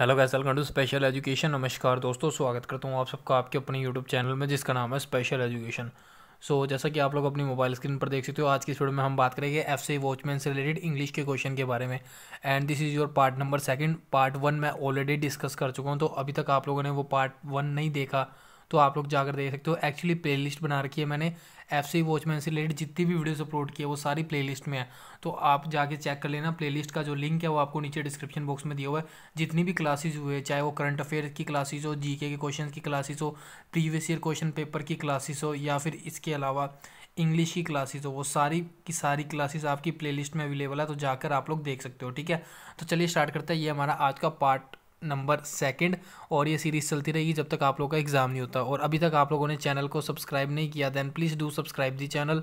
hello guys welcome to special education नमस्कार दोस्तों स्वागत करता हूँ आप सबका आपके अपने यूट्यूब चैनल में जिसका नाम है स्पेशल एजुकेशन सो so, जैसा कि आप लोग अपनी मोबाइल स्क्रीन पर देख सकते हो आज की इस वीडियो में हम बात करेंगे एफ सी वॉचमैन से रिलेटेड इंग्लिश के क्वेश्चन के बारे में and this is your part number second part one मैं ऑलरेडी डिस्कस कर चुका हूँ तो अभी तक आप लोगों ने वो पार्ट वन नहीं देखा तो आप लोग जाकर देख सकते हो एक्चुअली प्लेलिस्ट बना रखी है मैंने एफ सी वॉचमैन से रिलेटेड जितनी भी वीडियोस अपलोड की है वो सारी प्लेलिस्ट में है तो आप जाके चेक कर लेना प्लेलिस्ट का जो लिंक है वो आपको नीचे डिस्क्रिप्शन बॉक्स में दिया हुआ है जितनी भी क्लासेज हुए चाहे वो करंट अफेयर की क्लासेज हो जी के क्वेश्चन की क्लासेज हो प्रीवियस ईयर क्वेश्चन पेपर की क्लासेस हो या फिर इसके अलावा इंग्लिश की क्लासेस हो वो सारी की सारी क्लासेस आपकी प्लेलिस्ट में अवेलेबल है तो जाकर आप लोग देख सकते हो ठीक है तो चलिए स्टार्ट करते हैं ये हमारा आज का पार्ट नंबर सेकंड और ये सीरीज़ चलती रहेगी जब तक आप लोगों का एग्ज़ाम नहीं होता और अभी तक आप लोगों ने चैनल को सब्सक्राइब नहीं किया then please do subscribe the channel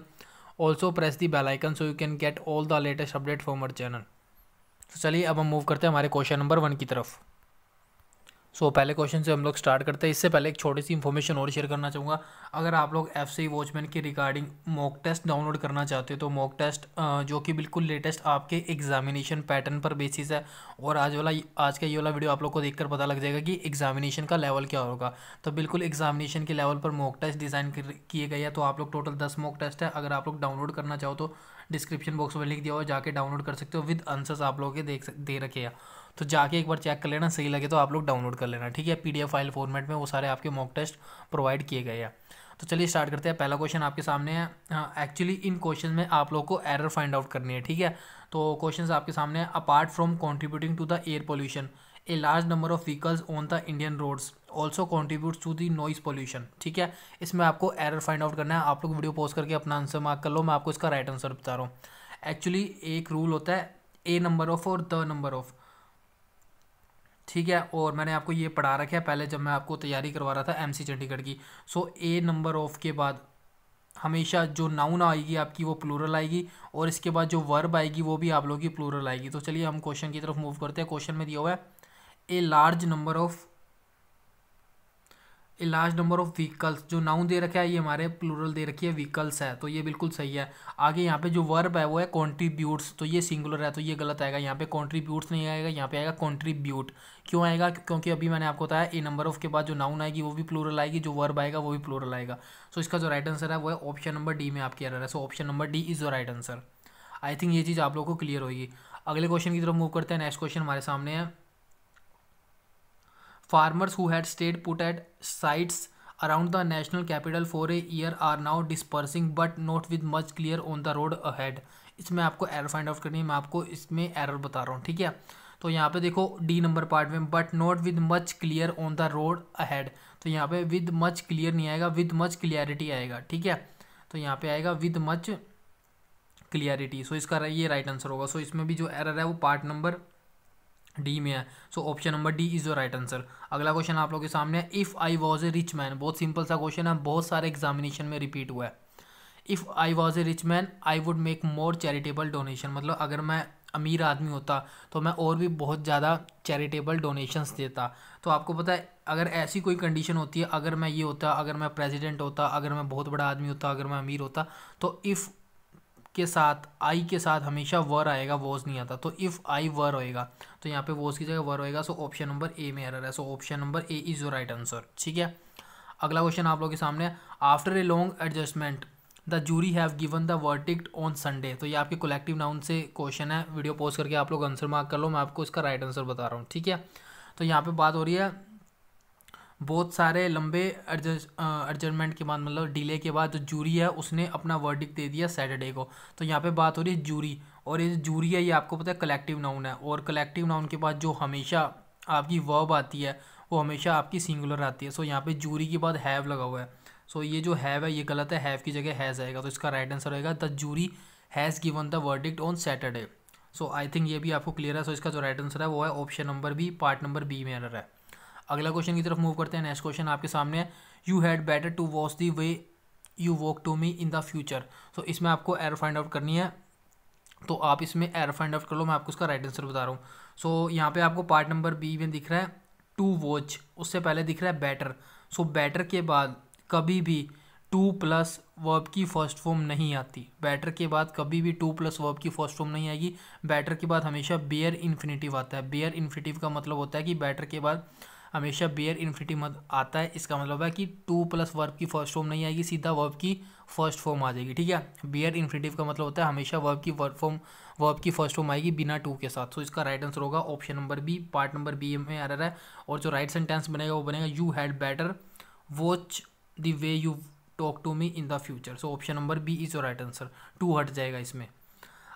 also press the bell icon so you can get all the latest update for our channel तो चलिए अब हम मूव करते हैं हमारे क्वेश्चन नंबर वन की तरफ सो पहले क्वेश्चन से हम लोग स्टार्ट करते हैं इससे पहले एक छोटी सी इन्फॉर्मेशन और शेयर करना चाहूँगा अगर आप लोग एफ सी वॉचमैन की रिगार्डिंग मॉक टेस्ट डाउनलोड करना चाहते हो तो मॉक टेस्ट जो कि बिल्कुल लेटेस्ट आपके एग्जामिनेशन पैटर्न पर बेसिस है और आज वाला आज का ये वाला वीडियो आप लोग को देख पता लग जाएगा कि एग्जामिनेशन का लेवल क्या होगा तो बिल्कुल एग्जामिनेशन के लेवल पर मॉक टेस्ट डिज़ाइन किए गए हैं तो आप लोग टोटल दस मॉक टेस्ट है अगर आप लोग डाउनलोड करना चाहो तो डिस्क्रिप्शन बॉक्स में लिख दिया हो जाके डाउनलोड कर सकते हो विद आंसर्स आप लोगों के देख दे रखे हैं तो जाके एक बार चेक कर लेना सही लगे तो आप लोग डाउनलोड कर लेना ठीक है पी फाइल फॉर्मेट में वो सारे आपके मॉक टेस्ट प्रोवाइड किए गए हैं तो चलिए स्टार्ट करते हैं पहला क्वेश्चन आपके सामने है एक्चुअली हाँ, इन क्वेश्चन में आप लोग को एरर फाइंड आउट करनी है ठीक है तो क्वेश्चन आपके सामने है apart from contributing to the air pollution a large number of vehicles on the Indian roads also contribute to the noise pollution ठीक है इसमें आपको एरर फाइंड आउट करना है आप लोग वीडियो पोस्ट करके अपना आंसर मार्क कर लो मैं आपको इसका राइट आंसर बता रहा हूँ एक्चुअली एक रूल होता है ए नंबर ऑफ और द नंबर ऑफ़ ठीक है और मैंने आपको ये पढ़ा रखा है पहले जब मैं आपको तैयारी करवा रहा था एमसी चंडीगढ़ की सो ए नंबर ऑफ़ के बाद हमेशा जो नाउन आएगी आपकी वो प्लूरल आएगी और इसके बाद जो वर्ब आएगी वो भी आप लोगों की प्लूरल आएगी तो चलिए हम क्वेश्चन की तरफ मूव करते हैं क्वेश्चन में दिया हुआ है a large number of a large number of vehicles जो नाउन दे रखा है ये हमारे प्लूरल दे रखी है व्हीकल्स है तो ये बिल्कुल सही है आगे यहाँ पे जो वर्ब है वो है कॉन्ट्रीब्यूट्स तो ये सिंगुलर है तो ये गलत आएगा यहाँ पे कॉन्ट्रीब्यूट्स नहीं आएगा यहाँ पे आएगा कॉन्ट्रीब्यूट क्यों आएगा क्योंकि अभी मैंने आपको बताया ए नंबर ऑफ के बाद जो नाउन आएगी वो भी प्लूरल आएगी जो वर्ब आएगा वो भी प्लूरल आएगा सो इसका जो राइट आंसर है वो है ऑप्शन नंबर डी में आपके एरर है so option number D is the right answer I think ये चीज़ आप लोग को क्लियर होगी अगले क्वेश्चन की तरफ मूव करते हैं नेक्स्ट क्वेश्चन हमारे सामने है farmers who had stayed put at sites around the national capital for a year are now dispersing but not with much clear on the road ahead इसमें आपको एरर फाइंड आउट करनी है मैं आपको इसमें एरर बता रहा हूँ ठीक है तो यहाँ पे देखो डी नंबर पार्ट में but not with much clear on the road ahead तो यहाँ पे विद मच क्लियर नहीं आएगा विद मच क्लियरिटी आएगा ठीक है तो यहाँ पे आएगा विद मच क्लियरिटी सो इसका ये राइट आंसर होगा सो इसमें भी जो एरर है वो पार्ट नंबर डी में है so option number D is your right answer अगला क्वेश्चन आप लोगों के सामने है if I was a rich man बहुत सिंपल सा क्वेश्चन है बहुत सारे एग्जामिनेशन में रिपीट हुआ है if I was a rich man I would make more charitable donation मतलब अगर मैं अमीर आदमी होता तो मैं और भी बहुत ज़्यादा चैरिटेबल डोनेशंस देता तो आपको पता है अगर ऐसी कोई कंडीशन होती है अगर मैं ये होता अगर मैं प्रेसिडेंट होता अगर मैं बहुत बड़ा आदमी होता अगर मैं अमीर होता तो इफ़ के साथ आई के साथ हमेशा वर आएगा वॉज नहीं आता तो इफ़ आई वर होएगा तो यहाँ पे वॉज की जगह वर होएगा सो ऑप्शन नंबर ए में एरर है so option number A is your right answer ठीक है अगला क्वेश्चन आप लोग के सामने after a long adjustment the jury have given the verdict on Sunday तो ये आपके कलेक्टिव नाउन से क्वेश्चन है वीडियो पोस्ट करके आप लोग आंसर मार्क कर लो मैं आपको इसका राइट आंसर बता रहा हूँ ठीक है तो यहाँ पे बात हो रही है बहुत सारे लंबे अर्जमेंट के बाद मतलब डिले के बाद जो जूरी है उसने अपना वर्डिक दे दिया सैटरडे को तो यहाँ पे बात हो रही है जूरी और ये जूरी है ये आपको पता है कलेक्टिव नाउन है और कलेक्टिव नाउन के बाद जो हमेशा आपकी वर्ब आती है वो हमेशा आपकी सिंगुलर आती है सो यहाँ पे जूरी के बाद हैव लगा हुआ है सो ये जो हैव है ये गलत है हैव की जगह हैज़ आएगा तो इसका राइट आंसर रहेगा the jury has given the verdict on Saturday so I think ये भी आपको क्लियर है सो so इसका जो राइट आंसर है वो है option number B part number B में एरर है अगला क्वेश्चन की तरफ मूव करते हैं नेक्स्ट क्वेश्चन आपके सामने है you had better to watch the way you walk to me in the future so इसमें आपको एयर फाइंड आउट करनी है तो आप इसमें एयर फाइंड आउट कर लो मैं आपको उसका राइट आंसर बता रहा हूँ सो so, यहाँ पे आपको पार्ट नंबर बी में दिख रहा है टू वॉच उससे पहले दिख रहा है बैटर सो so, बैटर के बाद कभी भी टू प्लस वर्ब की फर्स्ट फॉर्म नहीं आती बैटर के बाद कभी भी टू प्लस वर्ब की फर्स्ट फॉर्म नहीं आएगी बैटर के बाद हमेशा बेयर इन्फिनेटिव आता है बेयर इन्फिनेटिव का मतलब होता है कि बैटर के बाद हमेशा बेयर इन्फिनिटी मत आता है इसका मतलब है कि टू प्लस वर्ब की फर्स्ट फॉर्म नहीं आएगी सीधा वर्ब की फर्स्ट फॉर्म आ जाएगी ठीक है बेयर इन्फिनिटिव का मतलब होता है हमेशा वर्ब की वर्ब फॉर्म वर्ब की फर्स्ट फॉर्म आएगी बिना टू के साथ सो इसका राइट आंसर होगा option number B part number B में आ रहा है और जो राइट सेंटेंस बनेगा वो बनेगा you had better watch the way you talk to me in the future so option number B is your right answer to हट जाएगा इसमें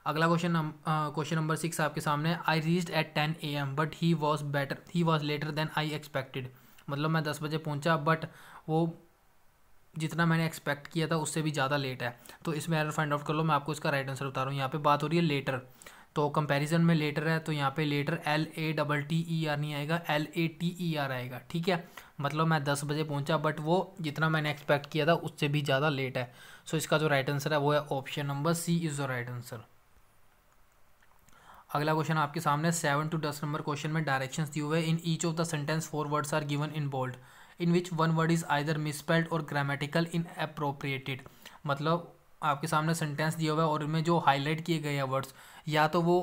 अगला क्वेश्चन क्वेश्चन नंबर सिक्स आपके सामने I rise at ten A M but he was better he was later than I expected मतलब मैं दस बजे पहुंचा बट वो जितना मैंने एक्सपेक्ट किया था उससे भी ज़्यादा लेट है तो इसमें एरर फाइंड आउट कर लो मैं आपको इसका राइट आंसर बता रहा हूँ यहाँ पे बात हो रही है लेटर तो कंपैरिजन में लेटर है तो यहाँ पे latter L A double T E R नहीं आएगा L A T E R आएगा ठीक है मतलब मैं दस बजे पहुँचा बट वो जितना मैंने एक्सपेक्ट किया था उससे भी ज़्यादा लेट है सो इसका जो राइट आंसर है वो है option number C is the right answer अगला क्वेश्चन आपके सामने सेवन टू दस नंबर क्वेश्चन में डायरेक्शन दिए हुए in each of the sentence four words are given in bold in which one word is either misspelled और grammatical in appropriated मतलब आपके सामने सेंटेंस दिया हुआ है और उनमें जो हाईलाइट किए गए हैं वर्ड्स या तो वो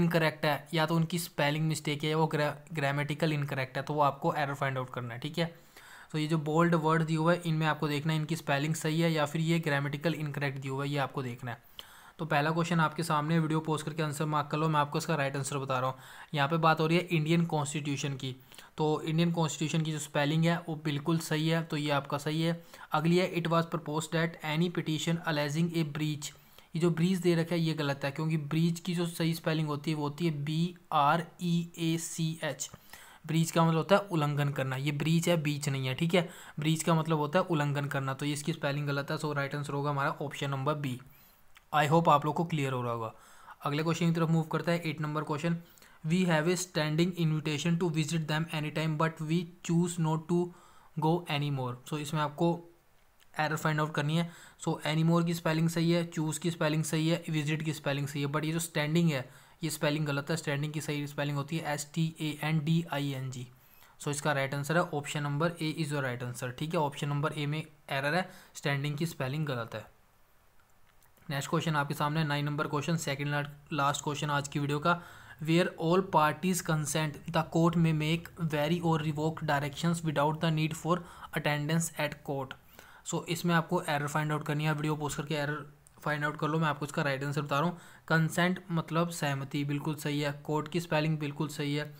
इनकरेक्ट है या तो उनकी स्पेलिंग मिस्टेक है वो ग्रामेटिकल इनकरेक्ट है तो वो आपको एरर फाइंड आउट करना है ठीक है तो ये जो बोल्ड वर्ड दिए हुए हैं इनमें आपको देखना है इनकी स्पेलिंग सही है या फिर ये ग्रामेटिकल इनकरेक्ट दिए हुआ है ये आपको देखना है तो पहला क्वेश्चन आपके सामने वीडियो पोस्ट करके आंसर मार्क कर लो मैं आपको इसका राइट आंसर बता रहा हूँ यहाँ पे बात हो रही है इंडियन कॉन्स्टिट्यूशन की तो इंडियन कॉन्स्टिट्यूशन की जो स्पेलिंग है वो बिल्कुल सही है तो ये आपका सही है अगली है it was propose that any petition alleging a breach ये जो ब्रीच दे रखा है ये गलत है क्योंकि ब्रीच की जो सही स्पेलिंग होती है वो होती है B R E A C H breach का मतलब होता है उल्लंघन करना ये ब्रीच है बीच नहीं है ठीक है ब्रीच का मतलब होता है उल्लंघन करना तो ये इसकी स्पेलिंग गलत है सो राइट आंसर होगा हमारा option number B I hope आप लोग को क्लियर हो रहा होगा अगले क्वेश्चन की तरफ मूव करता है eight number question we have a standing invitation to visit them any time but we choose not to go any more so इसमें आपको एरर फाइंड आउट करनी है सो एनी मोर की स्पेलिंग सही है चूज की स्पेलिंग सही है विजिट की स्पेलिंग सही है बट ये जो स्टैंडिंग है ये स्पेलिंग गलत है स्टैंडिंग की सही स्पेलिंग होती है S T A N D I N G so इसका राइट आंसर है option number A is your right answer ठीक है ऑप्शन नंबर ए में एरर है स्टैंडिंग की स्पेलिंग गलत है नेक्स्ट क्वेश्चन आपके सामने nine number question second last question आज की वीडियो का where all parties consent the court में मेक वेरी और revoke directions without the need for attendance at court so इसमें आपको एरर फाइंड आउट करनी है वीडियो पोस्ट करके एरर फाइंड आउट कर लो मैं आपको इसका राइट आंसर बता रहा हूँ कंसेंट मतलब सहमति बिल्कुल सही है कोर्ट की स्पेलिंग बिल्कुल सही है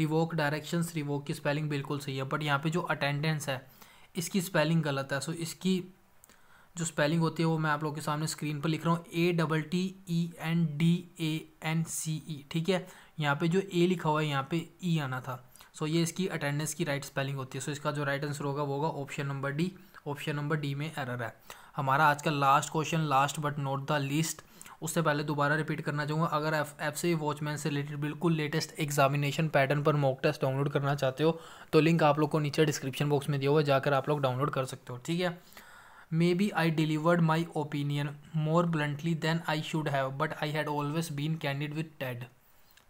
रिवोक डायरेक्शंस रिवोक की स्पेलिंग बिल्कुल सही है बट यहाँ पे जो अटेंडेंस है इसकी स्पेलिंग गलत है सो इसकी जो स्पेलिंग होती है वो मैं आप लोग के सामने स्क्रीन पर लिख रहा हूँ A double T E N D A N C E ठीक है यहाँ पे जो ए लिखा हुआ है यहाँ पे ई e आना था सो so, ये इसकी अटेंडेंस की राइट स्पेलिंग होती है सो so, इसका जो राइट आंसर होगा वो होगा option number D option number D में एरर है हमारा आज का last question last but not the least उससे पहले दोबारा रिपीट करना चाहूँगा अगर एफ एफ से वॉचमैन से रिलेटेड बिल्कुल लेटेस्ट एग्जामिनेशन पैटर्न पर मॉक टेस्ट डाउनलोड करना चाहते हो तो लिंक आप लोग को नीचे डिस्क्रिप्शन बॉक्स में दिया हुआ है जाकर आप लोग डाउनलोड कर सकते हो ठीक है maybe I delivered my opinion more bluntly than I should have but I had always been candid with Ted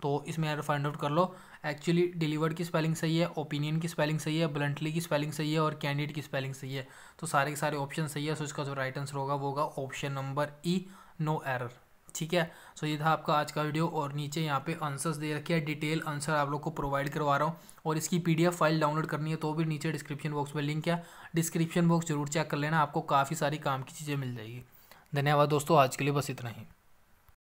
तो इसमें यार फाइंड आउट कर लो एक्चुअली डिलीवर्ड की स्पेलिंग सही है ओपिनियन की स्पेलिंग सही है ब्लंटली की स्पेलिंग सही है और कैंडिड की स्पेलिंग सही है तो सारे के सारे ऑप्शन सही है सो इसका जो राइट आंसर होगा वो होगा option number E no error ठीक है सो ये था आपका आज का वीडियो और नीचे यहाँ पे आंसर्स दे रखे हैं डिटेल आंसर आप लोग को प्रोवाइड करवा रहा हूँ और इसकी पीडीएफ फाइल डाउनलोड करनी है तो भी नीचे डिस्क्रिप्शन बॉक्स में लिंक है डिस्क्रिप्शन बॉक्स जरूर चेक कर लेना आपको काफ़ी सारी काम की चीज़ें मिल जाएगी धन्यवाद दोस्तों आज के लिए बस इतना ही